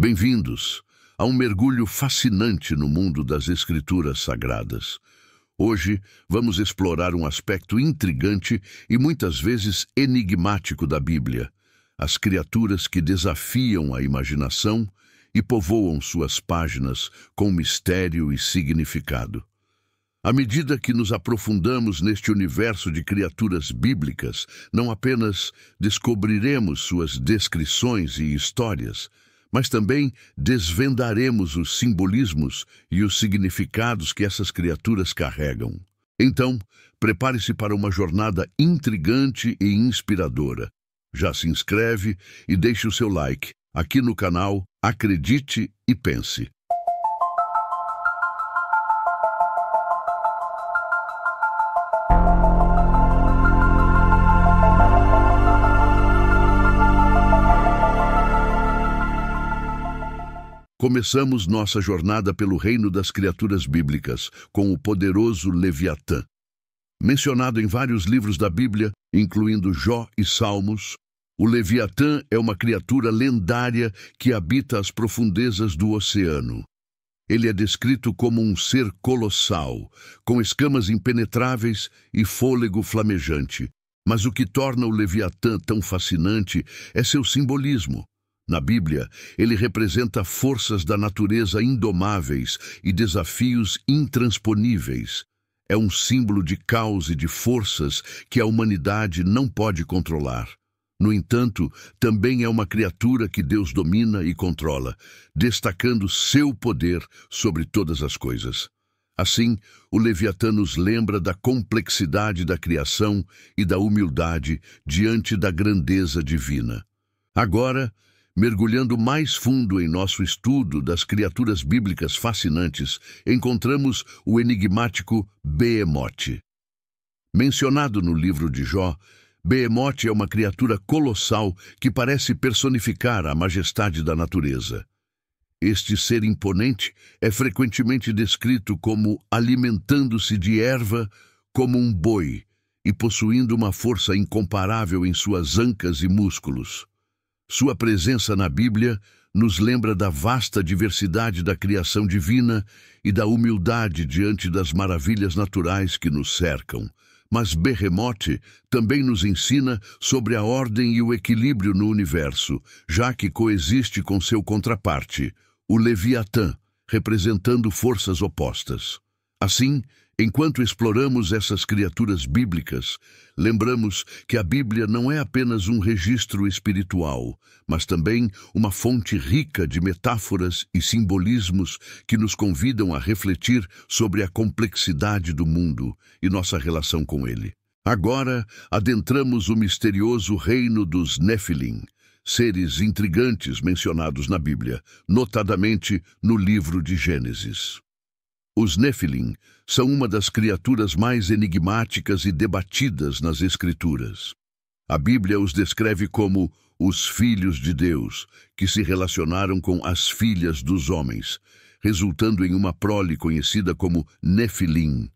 Bem-vindos a um mergulho fascinante no mundo das Escrituras Sagradas. Hoje vamos explorar um aspecto intrigante e muitas vezes enigmático da Bíblia: as criaturas que desafiam a imaginação e povoam suas páginas com mistério e significado. À medida que nos aprofundamos neste universo de criaturas bíblicas, não apenas descobriremos suas descrições e histórias, mas também desvendaremos os simbolismos e os significados que essas criaturas carregam. Então, prepare-se para uma jornada intrigante e inspiradora. Já se inscreve e deixe o seu like aqui no canal Acredite e Pense. Começamos nossa jornada pelo reino das criaturas bíblicas, com o poderoso Leviatã. Mencionado em vários livros da Bíblia, incluindo Jó e Salmos, o Leviatã é uma criatura lendária que habita as profundezas do oceano. Ele é descrito como um ser colossal, com escamas impenetráveis e fôlego flamejante. Mas o que torna o Leviatã tão fascinante é seu simbolismo. Na Bíblia, ele representa forças da natureza indomáveis e desafios intransponíveis. É um símbolo de caos e de forças que a humanidade não pode controlar. No entanto, também é uma criatura que Deus domina e controla, destacando seu poder sobre todas as coisas. Assim, o Leviatã nos lembra da complexidade da criação e da humildade diante da grandeza divina. Agora, Mergulhando mais fundo em nosso estudo das criaturas bíblicas fascinantes, encontramos o enigmático Behemote. Mencionado no livro de Jó, Behemote é uma criatura colossal que parece personificar a majestade da natureza. Este ser imponente é frequentemente descrito como alimentando-se de erva como um boi e possuindo uma força incomparável em suas ancas e músculos. Sua presença na Bíblia nos lembra da vasta diversidade da criação divina e da humildade diante das maravilhas naturais que nos cercam. Mas Berremote também nos ensina sobre a ordem e o equilíbrio no universo, já que coexiste com seu contraparte, o Leviatã, representando forças opostas. Assim, Enquanto exploramos essas criaturas bíblicas, lembramos que a Bíblia não é apenas um registro espiritual, mas também uma fonte rica de metáforas e simbolismos que nos convidam a refletir sobre a complexidade do mundo e nossa relação com ele. Agora, adentramos o misterioso reino dos Nephilim, seres intrigantes mencionados na Bíblia, notadamente no livro de Gênesis. Os Nephilim são uma das criaturas mais enigmáticas e debatidas nas Escrituras. A Bíblia os descreve como os filhos de Deus, que se relacionaram com as filhas dos homens, resultando em uma prole conhecida como Nefilim.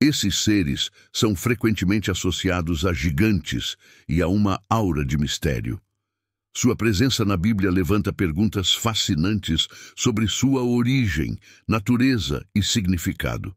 Esses seres são frequentemente associados a gigantes e a uma aura de mistério. Sua presença na Bíblia levanta perguntas fascinantes sobre sua origem, natureza e significado.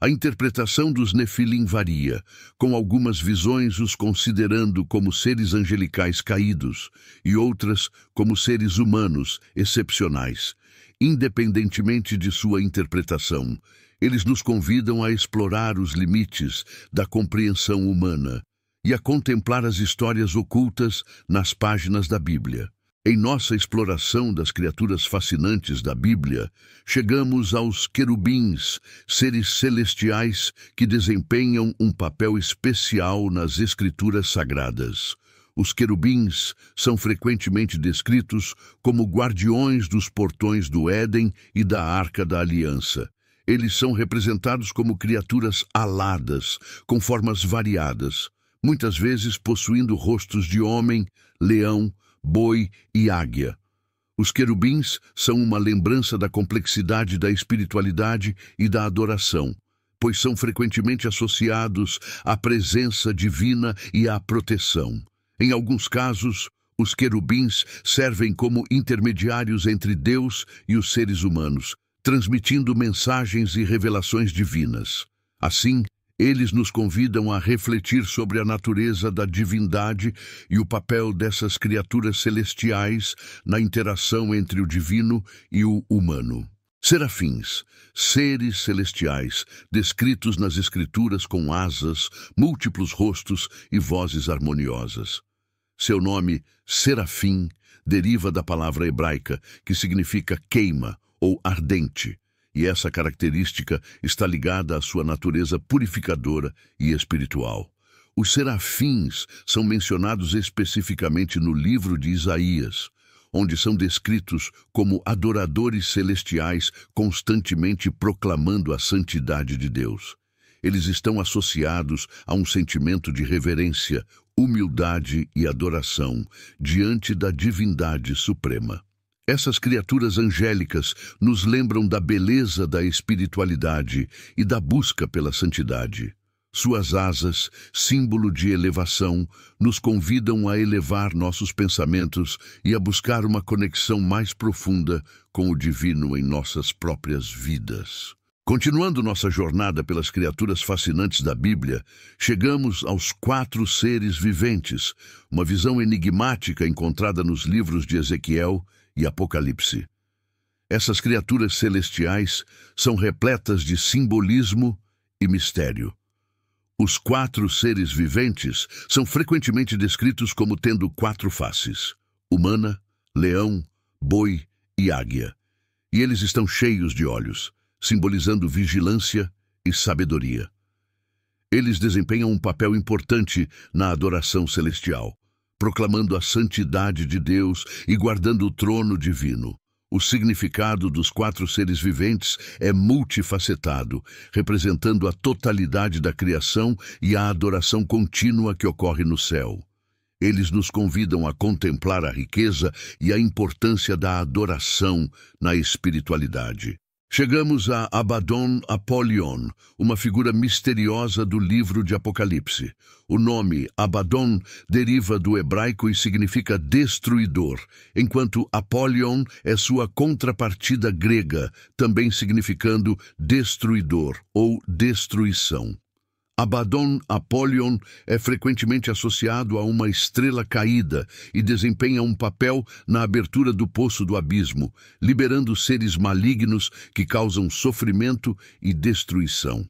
A interpretação dos Nefilim varia, com algumas visões os considerando como seres angelicais caídos e outras como seres humanos excepcionais. Independentemente de sua interpretação, eles nos convidam a explorar os limites da compreensão humana e a contemplar as histórias ocultas nas páginas da Bíblia. Em nossa exploração das criaturas fascinantes da Bíblia, chegamos aos querubins, seres celestiais que desempenham um papel especial nas Escrituras Sagradas. Os querubins são frequentemente descritos como guardiões dos portões do Éden e da Arca da Aliança. Eles são representados como criaturas aladas, com formas variadas, muitas vezes possuindo rostos de homem, leão, boi e águia. Os querubins são uma lembrança da complexidade da espiritualidade e da adoração, pois são frequentemente associados à presença divina e à proteção. Em alguns casos, os querubins servem como intermediários entre Deus e os seres humanos, transmitindo mensagens e revelações divinas. Assim, eles nos convidam a refletir sobre a natureza da divindade e o papel dessas criaturas celestiais na interação entre o divino e o humano. Serafins, seres celestiais, descritos nas Escrituras com asas, múltiplos rostos e vozes harmoniosas. Seu nome, Serafim, deriva da palavra hebraica, que significa queima ou ardente e essa característica está ligada à sua natureza purificadora e espiritual. Os serafins são mencionados especificamente no livro de Isaías, onde são descritos como adoradores celestiais constantemente proclamando a santidade de Deus. Eles estão associados a um sentimento de reverência, humildade e adoração diante da divindade suprema. Essas criaturas angélicas nos lembram da beleza da espiritualidade e da busca pela santidade. Suas asas, símbolo de elevação, nos convidam a elevar nossos pensamentos e a buscar uma conexão mais profunda com o divino em nossas próprias vidas. Continuando nossa jornada pelas criaturas fascinantes da Bíblia, chegamos aos quatro seres viventes, uma visão enigmática encontrada nos livros de Ezequiel, e Apocalipse. Essas criaturas celestiais são repletas de simbolismo e mistério. Os quatro seres viventes são frequentemente descritos como tendo quatro faces: humana, leão, boi e águia. E eles estão cheios de olhos, simbolizando vigilância e sabedoria. Eles desempenham um papel importante na adoração celestial proclamando a santidade de Deus e guardando o trono divino. O significado dos quatro seres viventes é multifacetado, representando a totalidade da criação e a adoração contínua que ocorre no céu. Eles nos convidam a contemplar a riqueza e a importância da adoração na espiritualidade. Chegamos a Abaddon Apolion, uma figura misteriosa do livro de Apocalipse. O nome Abaddon deriva do hebraico e significa destruidor, enquanto Apolion é sua contrapartida grega, também significando destruidor ou destruição. Abaddon Apollyon é frequentemente associado a uma estrela caída e desempenha um papel na abertura do poço do abismo, liberando seres malignos que causam sofrimento e destruição.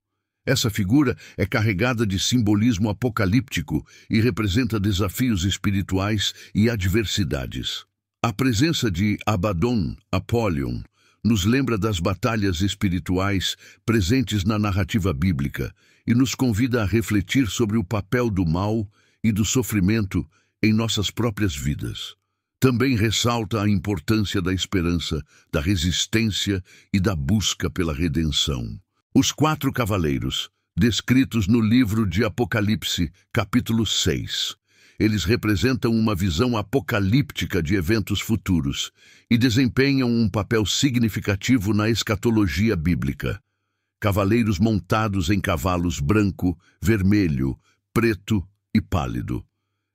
Essa figura é carregada de simbolismo apocalíptico e representa desafios espirituais e adversidades. A presença de Abaddon Apollyon nos lembra das batalhas espirituais presentes na narrativa bíblica e nos convida a refletir sobre o papel do mal e do sofrimento em nossas próprias vidas. Também ressalta a importância da esperança, da resistência e da busca pela redenção. Os quatro cavaleiros, descritos no livro de Apocalipse, capítulo 6, eles representam uma visão apocalíptica de eventos futuros e desempenham um papel significativo na escatologia bíblica cavaleiros montados em cavalos branco, vermelho, preto e pálido.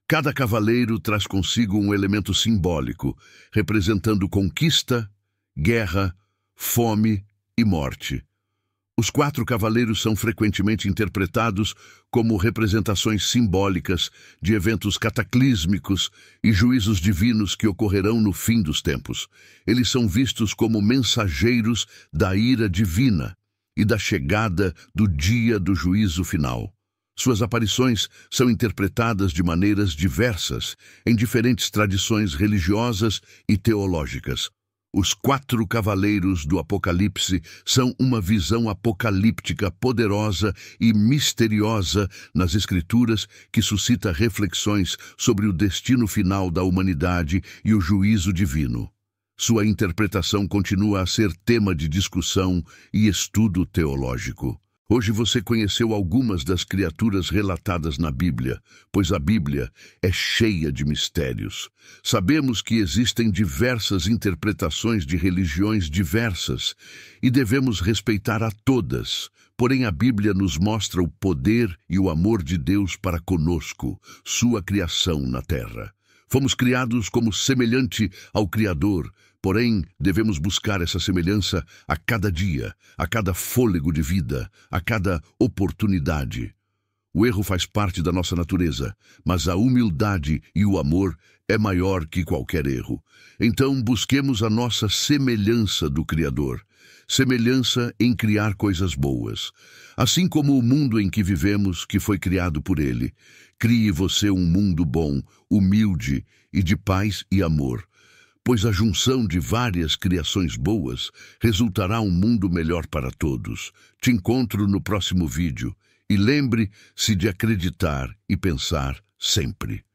Cada cavaleiro traz consigo um elemento simbólico, representando conquista, guerra, fome e morte. Os quatro cavaleiros são frequentemente interpretados como representações simbólicas de eventos cataclísmicos e juízos divinos que ocorrerão no fim dos tempos. Eles são vistos como mensageiros da ira divina, e da chegada do dia do juízo final. Suas aparições são interpretadas de maneiras diversas em diferentes tradições religiosas e teológicas. Os quatro cavaleiros do Apocalipse são uma visão apocalíptica poderosa e misteriosa nas Escrituras que suscita reflexões sobre o destino final da humanidade e o juízo divino sua interpretação continua a ser tema de discussão e estudo teológico. Hoje você conheceu algumas das criaturas relatadas na Bíblia, pois a Bíblia é cheia de mistérios. Sabemos que existem diversas interpretações de religiões diversas e devemos respeitar a todas. Porém, a Bíblia nos mostra o poder e o amor de Deus para conosco, sua criação na terra. Fomos criados como semelhante ao Criador, Porém, devemos buscar essa semelhança a cada dia, a cada fôlego de vida, a cada oportunidade. O erro faz parte da nossa natureza, mas a humildade e o amor é maior que qualquer erro. Então, busquemos a nossa semelhança do Criador, semelhança em criar coisas boas, assim como o mundo em que vivemos, que foi criado por Ele. Crie você um mundo bom, humilde e de paz e amor pois a junção de várias criações boas resultará um mundo melhor para todos. Te encontro no próximo vídeo e lembre-se de acreditar e pensar sempre.